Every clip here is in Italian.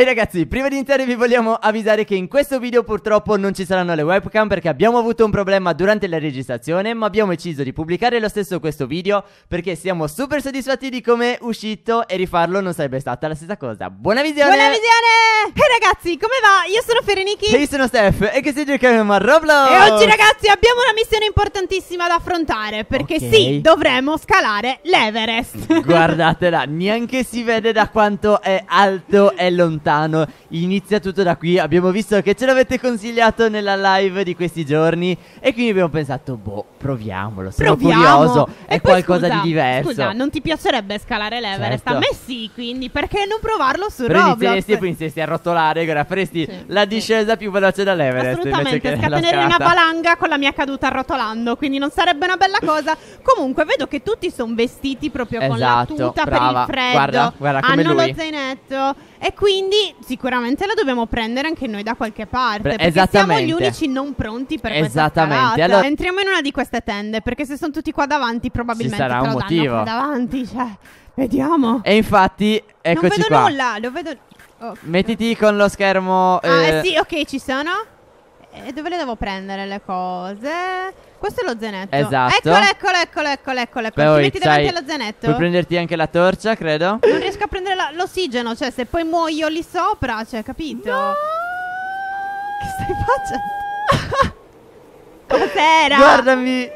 E ragazzi, prima di iniziare vi vogliamo avvisare che in questo video purtroppo non ci saranno le webcam perché abbiamo avuto un problema durante la registrazione, ma abbiamo deciso di pubblicare lo stesso questo video perché siamo super soddisfatti di come è uscito e rifarlo non sarebbe stata la stessa cosa. Buona visione! Buona visione! E ragazzi, come va? Io sono Fereniki. E io sono Steph e che si giochiamo a Roblox. E oggi ragazzi abbiamo una missione importantissima da affrontare perché okay. sì, dovremo scalare l'Everest. Guardatela, neanche si vede da quanto è alto e lontano lontano. Inizia tutto da qui. Abbiamo visto che ce l'avete consigliato nella live di questi giorni. E quindi abbiamo pensato, boh, proviamolo. Sono Proviamo. curioso. E è qualcosa scusa, di diverso. Scusa, non ti piacerebbe scalare l'Everest? Certo. A me sì, quindi perché non provarlo su Però Roblox? Inizieresti e poi inizieresti a rotolare. Guarda, faresti sì, la discesa sì. più veloce dall'Everest. Assolutamente. Scatenerei una valanga con la mia caduta arrotolando. Quindi non sarebbe una bella cosa. Comunque, vedo che tutti sono vestiti proprio esatto, con la esatto, tuta brava. per il freddo. Guarda, guarda Hanno lui. lo zainetto. E quindi sicuramente la dobbiamo prendere anche noi da qualche parte. Pre- perché siamo gli unici non pronti per Esattamente. Allora... Entriamo in una di queste tende, perché se sono tutti qua davanti, probabilmente Ci sarà un motivo. davanti. Cioè, vediamo. E infatti, eccoci Non vedo qua. nulla, lo vedo. Oh, Mettiti con lo schermo. Ah, eh... Ah, sì, ok, ci sono. E dove le devo prendere le cose? Questo è lo zenetto. Esatto. Eccolo, eccolo, eccolo, eccolo, eccolo. eccolo. Ti metti davanti allo zenetto. Puoi prenderti anche la torcia, credo. Non riesco a prendere la- l'ossigeno, cioè se poi muoio lì sopra, cioè, capito? No. Che stai facendo? Cos'era? Guardami.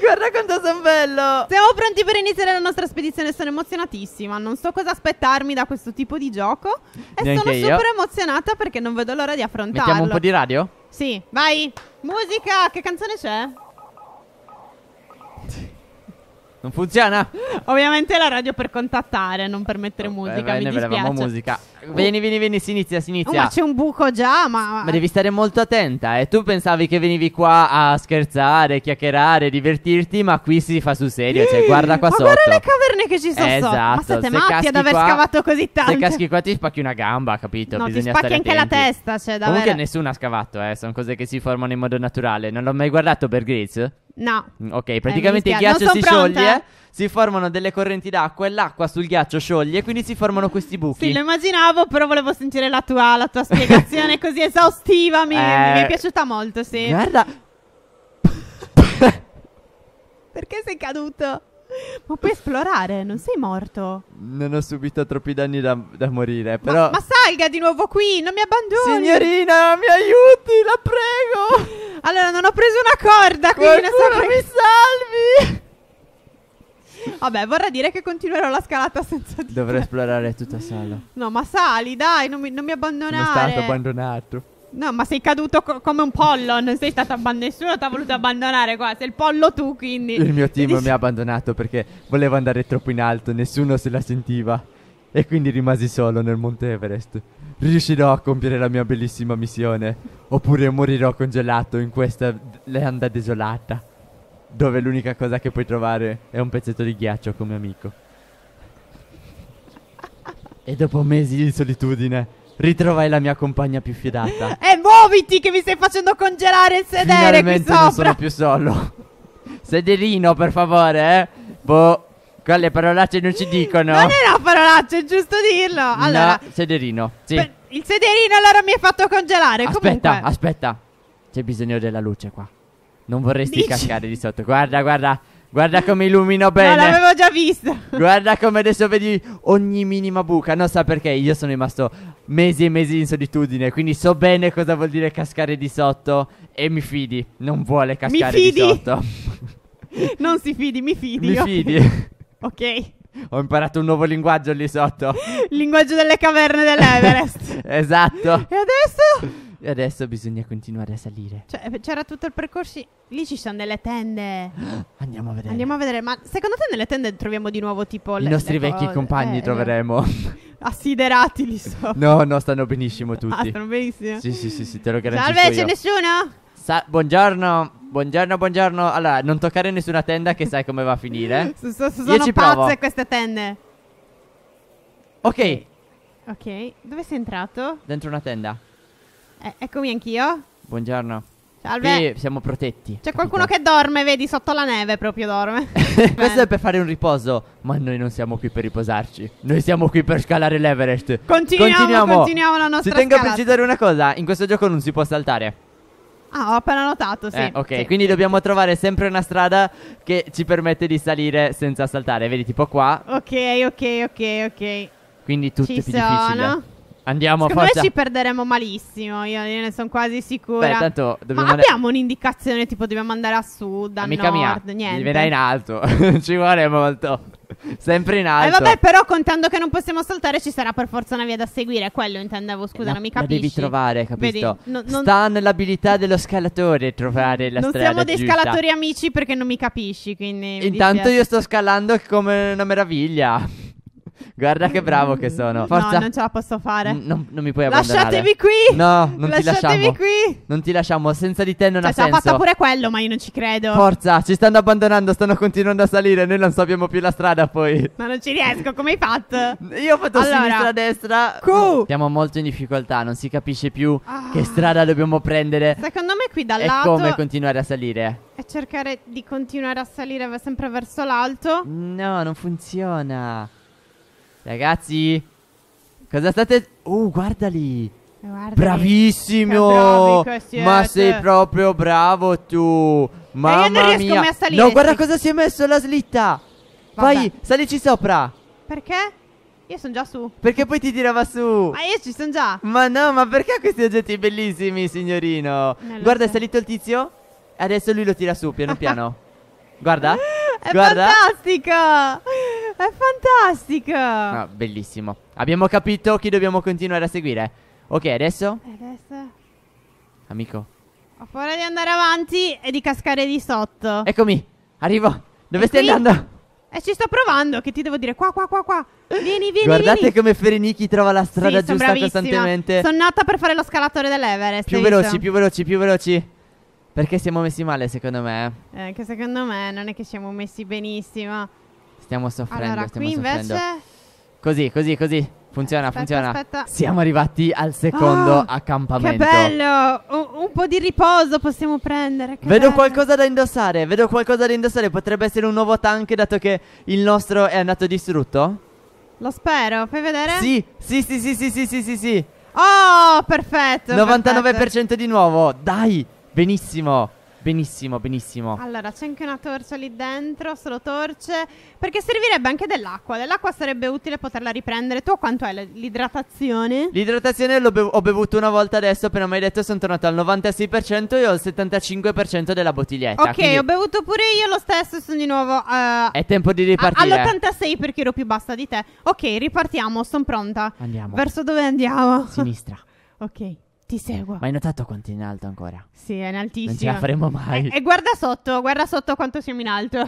Guarda quanto sono bello! Siamo pronti per iniziare la nostra spedizione, sono emozionatissima, non so cosa aspettarmi da questo tipo di gioco e Neanche sono io. super emozionata perché non vedo l'ora di affrontarlo. Mettiamo un po' di radio? Sì, vai! Musica, che canzone c'è? Non funziona? Ovviamente la radio per contattare, non per mettere oh, musica. Beh, mi dispiace. musica. Uh. Vieni, vieni, vieni, si inizia, si inizia. Oh, ma c'è un buco già, ma. Ma devi stare molto attenta. E eh. tu pensavi che venivi qua a scherzare, chiacchierare, divertirti, ma qui si fa sul serio. Cioè, guarda qua ma sotto. Guarda le caverne che ci sono eh, sotto. Esatto. Ma siete se matti ad aver qua, scavato così tanto. Se caschi qua ti spacchi una gamba, capito? No, Bisogna ti spacchi anche la testa. Cioè, davvero. Comunque nessuno ha scavato, eh. Sono cose che si formano in modo naturale. Non l'ho mai guardato per Griz? No. Mm, ok, praticamente eh, il ghiaccio si pronta. scioglie, si formano delle correnti d'acqua e l'acqua sul ghiaccio scioglie, quindi si formano questi buchi. Sì, lo immaginavo, però volevo sentire la tua, la tua spiegazione così esaustiva, mi, eh, mi è piaciuta molto, sì. Guarda... Perché sei caduto? Ma puoi esplorare, non sei morto. Non ho subito troppi danni da, da morire, però... Ma, ma, salga di nuovo qui, non mi abbandoni! Signorina, mi aiuti, la prego! Allora, non ho preso una corda, quindi Qualcuno so mi salvi! Vabbè, vorrà dire che continuerò la scalata senza te. Dovrei esplorare tutta sala. No, ma sali, dai, non mi, non mi abbandonare. Sono stato abbandonato. No, ma sei caduto co- come un pollo, non sei stato abbandonato, nessuno ti ha voluto abbandonare qua, sei il pollo tu, quindi... Il mio team mi ha abbandonato perché volevo andare troppo in alto, nessuno se la sentiva. E quindi rimasi solo nel Monte Everest riuscirò a compiere la mia bellissima missione, oppure morirò congelato in questa landa desolata, dove l'unica cosa che puoi trovare è un pezzetto di ghiaccio come amico. E dopo mesi di solitudine ritrovai la mia compagna più fidata. E eh, muoviti che mi stai facendo congelare il sedere Finalmente qui sopra! non sono più solo. Sederino, per favore, eh? Boh. Quelle parolacce non ci dicono. Non era parolacce, è giusto dirlo. Allora, no, sederino. Sì. Per- il sederino allora mi ha fatto congelare. Aspetta, Comunque... aspetta. C'è bisogno della luce qua. Non vorresti Dici? cascare di sotto. Guarda, guarda. Guarda come illumino bene. No, l'avevo già visto. Guarda come adesso vedi ogni minima buca. Non sa so perché io sono rimasto mesi e mesi in solitudine. Quindi so bene cosa vuol dire cascare di sotto. E mi fidi. Non vuole cascare di sotto. non si fidi, mi fidi. Mi io. fidi ok? Ho imparato un nuovo linguaggio lì sotto. Il linguaggio delle caverne dell'Everest. esatto. E adesso? E adesso bisogna continuare a salire. Cioè, c'era tutto il percorso. Lì ci sono delle tende. Andiamo a vedere. Andiamo a vedere. Ma secondo te nelle tende troviamo di nuovo tipo le, I nostri le vecchi cose. compagni eh, troveremo. Assiderati lì sotto. No, no, stanno benissimo ah, tutti. Ah, stanno benissimo. Sì, sì, sì, sì te lo garantisco. Salve, io. c'è nessuno? Sa- buongiorno. Buongiorno, buongiorno. Allora, non toccare nessuna tenda che sai come va a finire. S- s- sono Io ci pazze provo. queste tende. Ok. Ok, dove sei entrato? Dentro una tenda. Eh, eccomi anch'io. Buongiorno. Salve. Qui siamo protetti. C'è capito? qualcuno che dorme, vedi, sotto la neve proprio dorme. Questo è eh. per fare un riposo, ma noi non siamo qui per riposarci. Noi siamo qui per scalare l'Everest. Continuiamo, continuiamo, continuiamo la nostra si Ci tengo tenga a precisare una cosa, in questo gioco non si può saltare. Ah, ho appena notato, sì. Eh, ok, sì. quindi dobbiamo trovare sempre una strada che ci permette di salire senza saltare. Vedi, tipo qua. Ok, ok, ok, ok. Quindi tutte ci più eh. sono. difficili. Andiamo Secondo forza. me ci perderemo malissimo, io, ne sono quasi sicura. Beh, tanto dobbiamo Ma abbiamo ne... un'indicazione tipo dobbiamo andare a sud, a Amica nord, mia, niente. Viverà in alto, ci vuole molto. Sempre in eh, alto. E eh, vabbè, però contando che non possiamo saltare ci sarà per forza una via da seguire, quello intendevo, scusa, eh, non mi capisci. La devi trovare, capito? Vedi, no, non... Sta nell'abilità dello scalatore trovare la non strada Non siamo dei giusta. scalatori amici perché non mi capisci, quindi... Intanto dispiace. io sto scalando come una meraviglia. Guarda che bravo che mm. sono. Forza. No, non ce la posso fare. N- non, non mi puoi abbandonare. Lasciatemi qui. No, non ti lasciamo. Lasciatemi qui. Non ti lasciamo. Senza di te non cioè, ha senso. fatta pure quello, ma io non ci credo. Forza, ci stanno abbandonando. Stanno continuando a salire. Noi non sappiamo più la strada poi. Ma non ci riesco. Come hai fatto? Io ho fatto allora, sinistra, destra. Q. Siamo molto in difficoltà. Non si capisce più ah. che strada dobbiamo prendere. Secondo me qui dall'alto. E come continuare a salire. E cercare di continuare a salire sempre verso l'alto. No, non funziona. Ragazzi, cosa state... Oh, guardali. Guardali. Bravissimo! Ma sei proprio bravo tu! Mamma eh, io non riesco mia. a salire. No, guarda cosa si è messo la slitta! Vabbè. Vai, salici sopra! Perché? Io sono già su. Perché poi ti tirava su? Ma io ci sono già. Ma no, ma perché questi oggetti bellissimi, signorino? Guarda, so. è salito il tizio. Adesso lui lo tira su piano piano. guarda. È guarda. fantastico! È fantastico! No, bellissimo. Abbiamo capito chi dobbiamo continuare a seguire. Ok, adesso? Eh, adesso. Amico. Ho paura di andare avanti e di cascare di sotto. Eccomi, arrivo. Dove e stai qui? andando? E eh, ci sto provando, che ti devo dire qua, qua, qua, qua. Vieni, vieni, Guardate vieni. come Ferenichi trova la strada sì, giusta costantemente. Sono nata per fare lo scalatore dell'Everest. Più veloci, visto? più veloci, più veloci. Perché siamo messi male, secondo me? Eh, eh che secondo me non è che siamo messi benissimo. Stiamo soffrendo. Allora, stiamo qui soffrendo. invece. Così, così, così. Funziona, aspetta, funziona. Aspetta. Siamo arrivati al secondo oh, accampamento. Che bello! Un, un, po' di riposo possiamo prendere. vedo bello. qualcosa da indossare. Vedo qualcosa da indossare. Potrebbe essere un nuovo tank dato che il nostro è andato distrutto. Lo spero. Fai vedere? Sì, sì, sì, sì, sì, sì, sì, sì. sì. Oh, perfetto. 99% perfetto. di nuovo. Dai, benissimo. Benissimo, benissimo. Allora, c'è anche una torcia lì dentro, solo torce, perché servirebbe anche dell'acqua. Dell'acqua sarebbe utile poterla riprendere. Tu quanto è l'idratazione? L'idratazione bev- ho bevuto una volta adesso, appena mi hai detto sono tornato al 96% e ho il 75% della bottiglietta. Ok, quindi... ho bevuto pure io lo stesso e sono di nuovo... Uh, è tempo di ripartire. A- all'86 perché ero più bassa di te. Ok, ripartiamo, sono pronta. Andiamo. Verso dove andiamo? Sinistra. ok. Ti seguo. Ma hai notato quanto è in alto ancora? Sì, è in altissimo. Non ce la faremo mai. E, eh, e guarda sotto, guarda sotto quanto siamo in alto.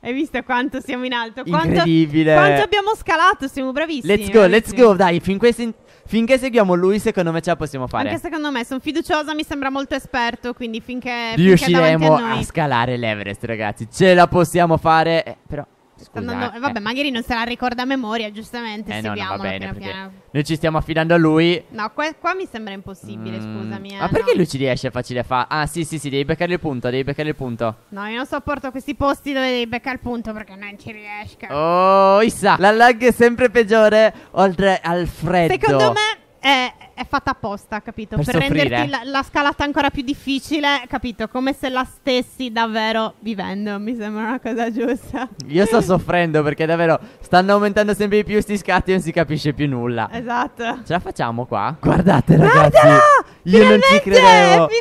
Hai visto quanto siamo in alto? Quanto, Incredibile. Quanto abbiamo scalato, siamo bravissimi. Let's go, let's go, dai, finché, se, finché, seguiamo lui, secondo me ce la possiamo fare. Anche secondo me, sono fiduciosa, mi sembra molto esperto, quindi finché... Riusciremo finché a, a, scalare l'Everest, ragazzi. Ce la possiamo fare, eh, però Scusate, andando... eh, vabbè, magari non se la ricorda a memoria, giustamente. Eh, no, no, va bene, piano Noi ci stiamo affidando a lui. No, qua, qua mi sembra impossibile, mm. scusami. Eh, Ma perché no. lui ci riesce facile a fare? Ah, sì, sì, sì, devi beccare il punto, devi beccare il punto. No, io non sopporto questi posti dove devi beccare il punto perché non ci riesco. Oh, Issa, la lag è sempre peggiore oltre al freddo. Secondo me è, è fatta apposta, capito? Per, per renderti la, la, scalata ancora più difficile, capito? Come se la stessi davvero vivendo, mi sembra una cosa giusta. Io sto soffrendo perché davvero stanno aumentando sempre di più questi scatti e non si capisce più nulla. Esatto. Ce la facciamo qua? Guardate ragazzi, Guardala! io finalmente, non ci credevo. Finalmente!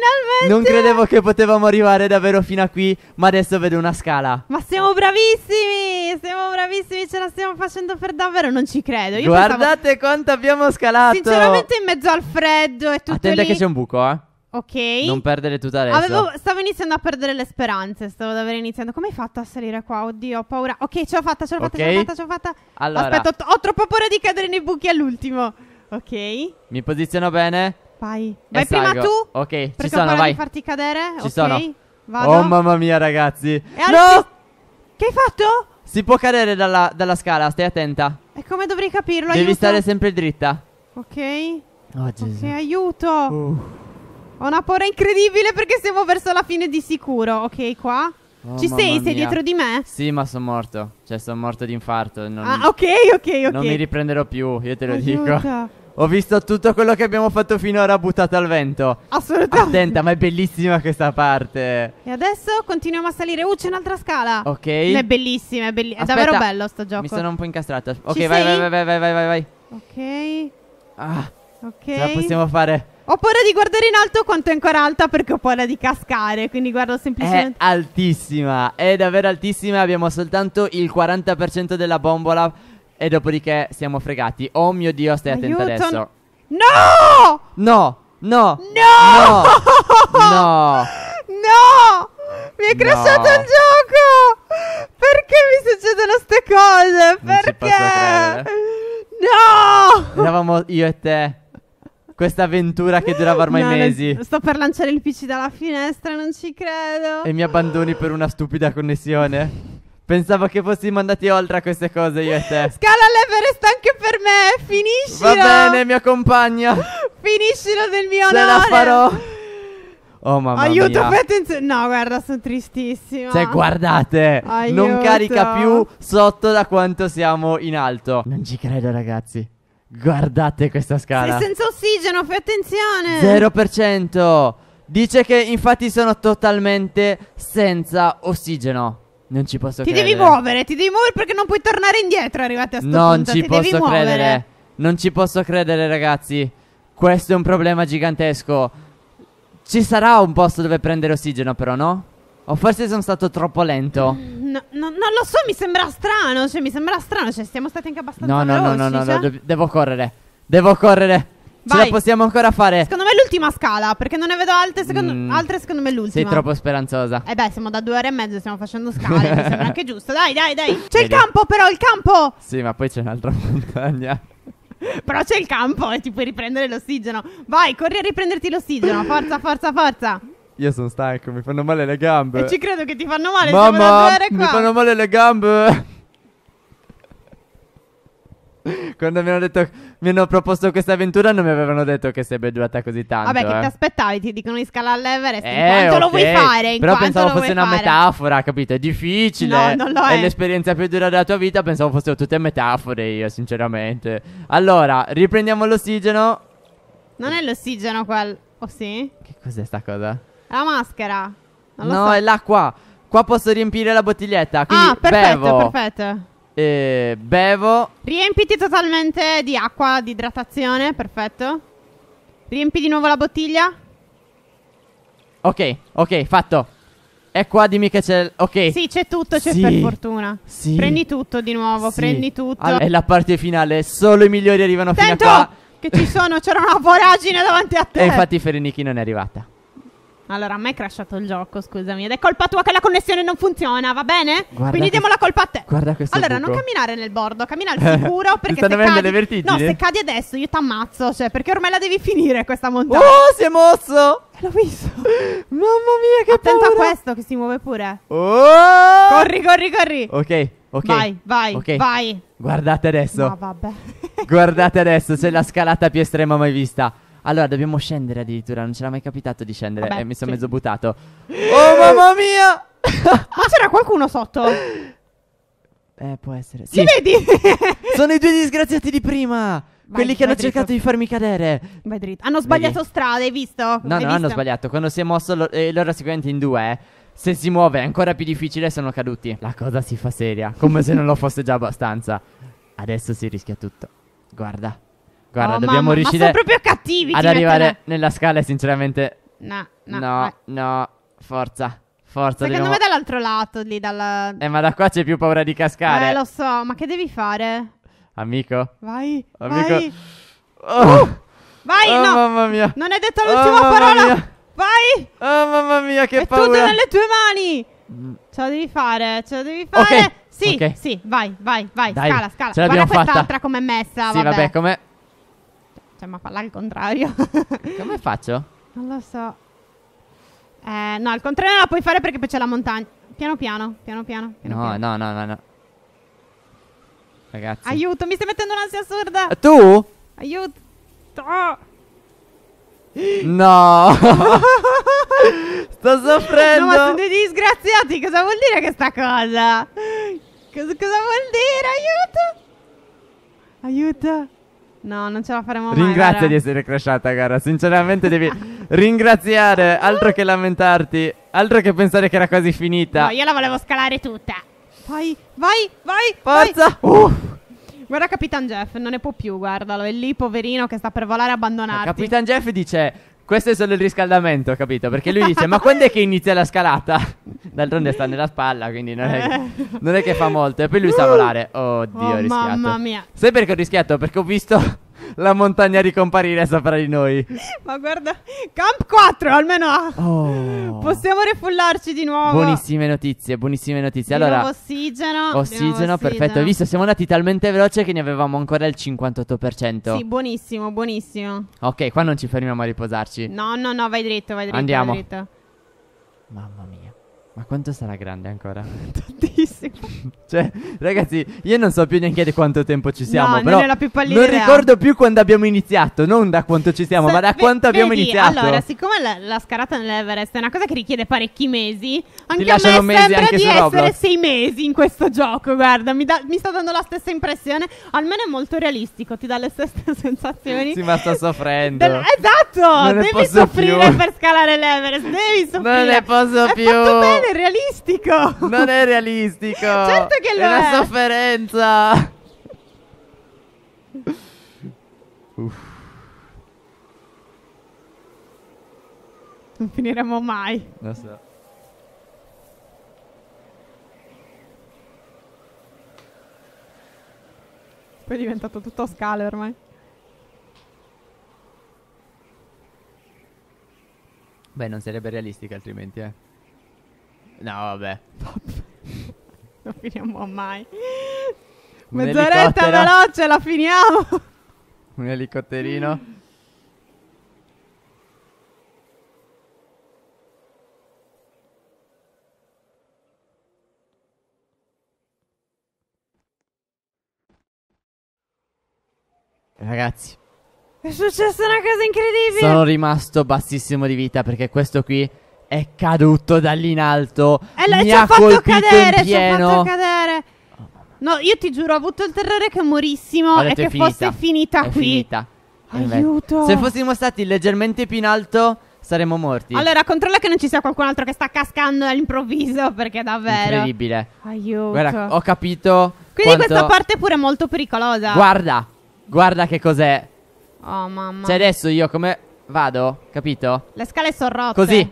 Non credevo che potevamo arrivare davvero fino a qui, ma adesso vedo una scala. Ma siamo bravissimi! Siamo bravissimi, ce la stiamo facendo per davvero, non ci credo. Io Guardate pensavo... quanto abbiamo scalato! Solamente in mezzo al freddo e tutto Attenta lì. che c'è un buco, eh. Ok. Non perdere tutta adesso. Avevo, stavo iniziando a perdere le speranze. Stavo davvero iniziando. Come hai fatto a salire qua? Oddio, ho paura. Ok, ce l'ho fatta, ce l'ho fatta, okay. ce l'ho fatta, ce l'ho fatta. Allora. Aspetta, ho, troppo paura di cadere nei buchi all'ultimo. Ok. Mi posiziono bene. Vai. Vai prima tu. Ok, ci sono, vai. di farti cadere. Ci okay. sono. Vado. Oh mamma mia, ragazzi. no! Che hai fatto? Si può cadere dalla, dalla, scala, stai attenta. E come dovrei capirlo? Devi aiuto. stare sempre dritta. Ok. Oh, Gesù. ok, aiuto. Uh. Ho una paura incredibile perché siamo verso la fine di sicuro. Ok, qua. Oh, Ci sei? Mia. Sei dietro di me? Sì, ma sono morto. Cioè, sono morto di infarto. Non, ah, ok, ok, ok. Non mi riprenderò più, io te lo Aiuta. dico. Ho visto tutto quello che abbiamo fatto finora buttato al vento. Assolutamente. Attenta, ma è bellissima questa parte. E adesso continuiamo a salire. Uh, c'è un'altra scala. Ok. È bellissima, è, belli- è davvero bello sto gioco. Mi sono un po' incastrato. Ok, vai, vai, vai, vai, vai, vai, vai. Ok. Ah, ok. la possiamo fare? Ho paura di guardare in alto quanto è ancora alta perché ho paura di cascare, quindi guardo semplicemente... È altissima, è davvero altissima, abbiamo soltanto il 40% della bombola e dopodiché siamo fregati. Oh mio Dio, stai Aiuto. attento adesso. No! No! No! No! No! No! no! Mi è crashato il gioco! Perché mi succedono queste cose? Non perché? No! Eravamo io e te. Questa avventura che durava ormai No, mesi. Sto per lanciare il PC dalla finestra, non ci credo. E mi abbandoni per una stupida connessione. Pensavo che fossimo andati oltre a queste cose io e te. Scala l'Everest anche per me, Va bene, mi accompagna. Finiscilo del mio Se onore. la farò. Oh mamma Aiuto, mia. fai attenzione. No, guarda, sono tristissima. Cioè, guardate, non carica più sotto da quanto siamo in alto. Non ci credo, ragazzi. Guardate questa scala. Sei senza ossigeno, fai attenzione. 0%. Dice che infatti sono totalmente senza ossigeno. Non ci posso ti credere. Ti devi muovere, ti devi muovere perché non puoi tornare indietro arrivati a sto non punto. Non ci ti posso credere. Non ci posso credere, ragazzi. Questo è un problema gigantesco. Ci sarà un posto dove prendere ossigeno, però, no? O forse sono stato troppo lento. No, no, non lo so, mi sembra strano. Cioè, mi sembra strano. Cioè, siamo stati anche abbastanza No, no, veloci, no, no, no, cioè. de- devo correre. Devo correre. Vai. Ce la possiamo ancora fare. Secondo me è l'ultima scala, perché non ne vedo altre. Secondo, Mm. altre, secondo me è l'ultima. Sei troppo speranzosa. Eh beh, siamo da due ore e mezzo, stiamo facendo scale, mi sembra anche giusto. Dai, dai, dai. C'è il campo però, il campo! Sì, ma poi c'è un'altra montagna. Però c'è il campo e eh, ti puoi riprendere l'ossigeno. Vai, corri a riprenderti l'ossigeno. Forza, forza, forza. Io sono stanco, mi fanno male le gambe. E ci credo che ti fanno male, Mamma, mi fanno male le gambe. Quando mi hanno, detto, mi hanno proposto questa avventura non mi avevano detto che sarebbe durata così tanto. Vabbè, che eh. ti aspettavi? Ti dicono di scalare l'Everest. Eh, in quanto okay. lo vuoi fare? In Però pensavo fosse una fare. metafora, capito? È difficile. No, non lo è. È l'esperienza più dura della tua vita. Pensavo fossero tutte metafore, io, sinceramente. Allora, riprendiamo l'ossigeno. Non è l'ossigeno quel. Oh, sì? Che cos'è sta cosa? La maschera. Non no, so. è l'acqua. Qua posso riempire la bottiglietta. ah, perfetto, bevo. perfetto. E eh, bevo. Riempiti totalmente di acqua, di idratazione, perfetto. Riempi di nuovo la bottiglia. Ok, ok, fatto. E qua dimmi che c'è. Ok. Sì, c'è tutto, c'è sì, per fortuna. Sì. Prendi tutto di nuovo, sì. prendi tutto. Allora, è la parte finale, solo i migliori arrivano Sento fino a qua. Che ci sono, c'era una voragine davanti a te. E infatti Ferenichi non è arrivata. Allora, a me è crashato il gioco, scusami. Ed è colpa tua che la connessione non funziona, va bene? Guarda Quindi diamo la colpa a te. Guarda questo Allora, buco. non camminare nel bordo, cammina al sicuro perché stanno se avendo cadi... le vertigini? No, se cadi adesso io ti ammazzo, cioè, perché ormai la devi finire questa montagna. Oh, si è mosso! Eh, l'ho visto. Mamma mia, che Attento paura. a questo che si muove pure. Oh! Corri, corri, corri. Ok. Ok. Vai, vai, okay. vai. Guardate adesso. No, vabbè. Guardate adesso, c'è la scalata più estrema mai vista. Allora dobbiamo scendere addirittura, non ce l'ha mai capitato di scendere Vabbè, e mi sono sì. mezzo buttato. Oh mamma mia! Ma c'era qualcuno sotto? Eh, può essere. Sì, sì vedi? sono i due disgraziati di prima. Vai, quelli che hanno dritto. cercato di farmi cadere. Vai dritto. Hanno sbagliato vedi? strada, hai visto? No, hai no, visto? hanno sbagliato. Quando si è mosso lo- eh, l'ora seguente in due, eh. se si muove è ancora più difficile sono caduti. La cosa si fa seria, come se non lo fosse già abbastanza. Adesso si rischia tutto. Guarda. Guarda, oh, dobbiamo mamma, riuscire. Ma sono proprio cattivi. Ad arrivare mettere... nella scala, sinceramente. No, no. No, no. Forza. Forza, Secondo dobbiamo... me dall'altro lato, lì dalla... Eh, ma da qua c'è più paura di cascare. Eh, lo so, ma che devi fare? Amico. Vai, Amico. vai. Oh. Uh, vai, oh, no. mamma mia. Non hai detto l'ultima oh, parola. Mia. Vai. Oh, mamma mia, che È paura. È tutto nelle tue mani. Mm. Ce la devi fare, ce la devi fare. Okay. Sì, okay. sì, vai, vai, vai. Dai, scala, scala. Ce Guarda quest'altra com'è messa, Sì, vabbè, vabbè com'è cioè, ma parla al contrario. Come faccio? Non lo so. Eh, no, al contrario non la puoi fare perché poi c'è la montagna. Piano piano, piano piano. piano, no, piano. no, no, no, no. Ragazzi. Aiuto, mi stai mettendo un'ansia assurda. Eh, tu? Aiuto. No. Sto soffrendo. No, ma sono dei disgraziati. Cosa vuol dire questa cosa? Cosa, cosa vuol dire? Aiuto. Aiuto. No, non ce la faremo mai. Ringrazio Gara. di essere crashata, cara. Sinceramente devi ringraziare, altro che lamentarti, altro che pensare che era quasi finita. No, io la volevo scalare tutta. Vai, vai, vai. Forza. Vai. Uh. Guarda Capitan Jeff, non ne può più, guardalo, è lì poverino che sta per volare abbandonato. Capitan Jeff dice questo è solo il riscaldamento, capito? Perché lui dice: Ma quando è che inizia la scalata? D'altronde sta nella spalla, quindi non è, che, eh. non è che fa molto. E poi lui sa volare. Oh, Oddio, oh, ho rischiato. Mamma mia. Sai perché ho rischiato? Perché ho visto la montagna ricomparire sopra di noi. Ma guarda, Camp 4 almeno ah. oh. possiamo refullarci di nuovo. Buonissime notizie, buonissime notizie. Di allora, ossigeno. Ossigeno, perfetto. Ossigeno. Hai visto, siamo andati talmente veloce che ne avevamo ancora il 58%. Sì, buonissimo, buonissimo. Ok, qua non ci fermiamo a riposarci. No, no, no, vai dritto, vai dritto. Andiamo. Vai dritto. Mamma mia. Ma quanto sarà grande ancora? Tantissimo. cioè, ragazzi, io non so più neanche di quanto tempo ci siamo. No, però non, non ricordo più quando abbiamo iniziato. Non da quanto ci siamo, Sa- ma da ve- quanto vedi, abbiamo iniziato. Allora, siccome la, la, scarata nell'Everest è una cosa che richiede parecchi mesi, anche a me mesi sembra di essere Roblox. sei mesi in questo gioco. Guarda, mi, da- mi, sta dando la stessa impressione. Almeno è molto realistico, ti dà le stesse sensazioni. sì, ma sto soffrendo. De- esatto, non devi soffrire più. per scalare l'Everest. Devi soffrire. Non ne posso è più è realistico. Non è realistico. certo che lo è. È una sofferenza. Uff. Non finiremo mai. Lo so. Poi è diventato tutto a scale ormai. Beh, non sarebbe realistica altrimenti, eh. No, vabbè. non finiamo mai. Un Mezz'oretta veloce, la finiamo. Un elicotterino. Ragazzi. È successa una cosa incredibile. Sono rimasto bassissimo di vita perché questo qui è caduto da lì in alto. E lei mi ci ha fatto cadere, ci ha fatto cadere. No, io ti giuro, ho avuto il terrore che morissimo detto, e che finita. fosse finita è qui. Finita. Aiuto. Se fossimo stati leggermente più in alto, saremmo morti. Allora, controlla che non ci sia qualcun altro che sta cascando all'improvviso, perché davvero. Incredibile. Aiuto. Guarda, ho capito. Quindi quanto... questa parte pure è molto pericolosa. Guarda, guarda che cos'è. Oh, mamma. Cioè, adesso io come vado, capito? Le scale sono rotte. Così.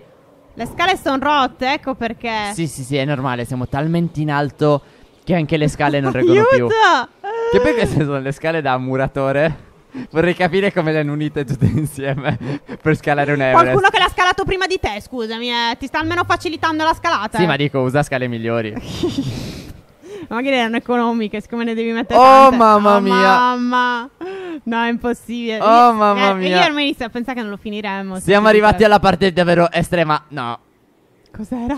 Le scale sono rotte, ecco perché. Sì, sì, sì, è normale, siamo talmente in alto che anche le scale non reggono più. Che poi queste sono le scale da muratore. Vorrei capire come le hanno unite tutte insieme per scalare un Everest. Qualcuno che l'ha scalato prima di te, scusami, eh, ti sta almeno facilitando la scalata. Sì, eh. ma dico, usa scale migliori. Magari erano economiche, siccome ne devi mettere Oh tante. mamma oh, mia. Mamma. No, è impossibile. Oh, io, mamma eh, mia. Io ormai inizio a pensare che non lo finiremmo. Siamo arrivati alla parte davvero estrema. No. Cos'era?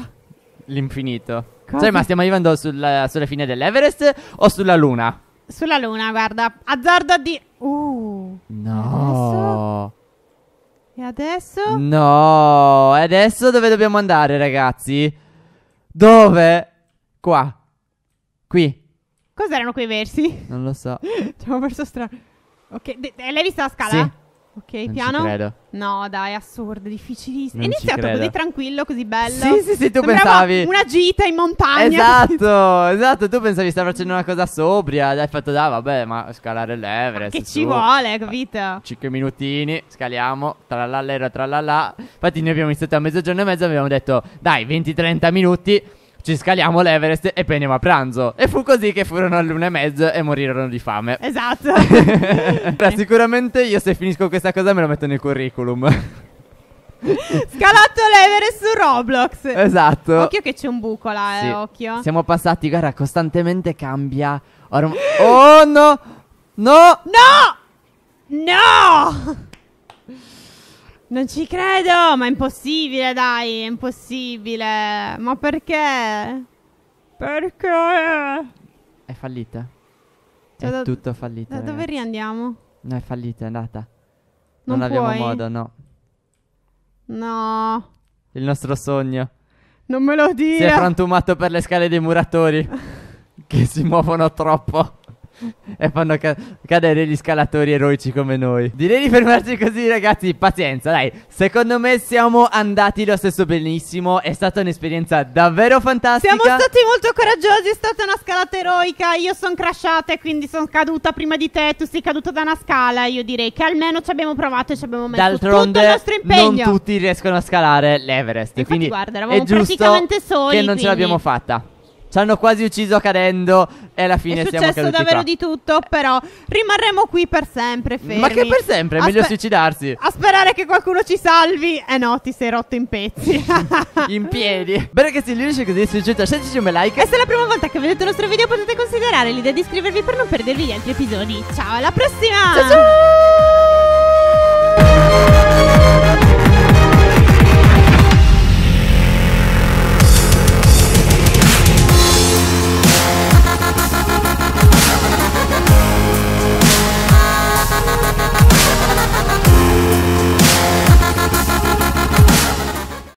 L'infinito. Cosa? Cioè, ma stiamo arrivando sulla, sulla fine dell'Everest o sulla Luna? Sulla Luna, guarda. Azzardo di... Uh. No. E adesso? No. E adesso dove dobbiamo andare, ragazzi? Dove? Qua. Qui. Cos'erano quei versi? Non lo so. Ci abbiamo perso strano. Ok, de- eh, l'hai vista la scala? Sì. Ok, non piano. credo. No, dai, assurdo, difficilissimo. È iniziato credo. così tranquillo, così bello. Sì, sì, sì, tu Sembrava pensavi. Una gita in montagna. Esatto, esatto. Tu pensavi stai facendo una cosa sobria. Dai, fatto da, vabbè, ma scalare l'Everest. Ma che ci su. vuole, capito? Cinque minutini, scaliamo. Tralallera, tralala. Infatti, noi abbiamo iniziato a mezzogiorno e mezzo. Abbiamo detto, dai, 20-30 minuti ci scaliamo l'Everest e poi andiamo a pranzo. E fu così che furono all'una e mezzo e morirono di fame. Esatto. Però sicuramente io se finisco questa cosa me lo metto nel curriculum. Scalato l'Everest su Roblox. Esatto. Occhio che c'è un buco là, eh, sì. eh, occhio. Siamo passati, guarda, costantemente cambia. Orm- oh no! No! No! No! Non ci credo, ma è impossibile, dai, è impossibile. Ma perché? Perché? È fallita. Cioè, è da, tutto fallito. Da dove ragazzi. riandiamo? No, è fallita, è andata. Non, non abbiamo modo, no. No. Il nostro sogno. Non me lo dire. Si è frantumato per le scale dei muratori. che si muovono troppo. e fanno ca- cadere gli scalatori eroici come noi. Direi di fermarci così, ragazzi. Pazienza, dai. Secondo me siamo andati lo stesso benissimo. È stata un'esperienza davvero fantastica. Siamo stati molto coraggiosi. È stata una scalata eroica. Io sono crashata e quindi sono caduta prima di te. Tu sei caduta da una scala. Io direi che almeno ci abbiamo provato e ci abbiamo messo D'altronde, tutto il nostro impegno. Non tutti riescono a scalare l'Everest. Infatti, quindi guarda, eravamo praticamente soli. Che non quindi... ce l'abbiamo fatta. Ci hanno quasi ucciso cadendo e alla fine È siamo caduti È successo davvero qua. di tutto, però rimarremo qui per sempre, fermi. Ma che per sempre? È Aspe- meglio suicidarsi. A sperare che qualcuno ci salvi. Eh no, ti sei rotto in pezzi. in piedi. Bene che si riesce così è successo. sceglici un like. E se è la prima volta che vedete il nostro video potete considerare l'idea di iscrivervi per non perdervi gli altri episodi. Ciao, alla prossima! Ciao ciao!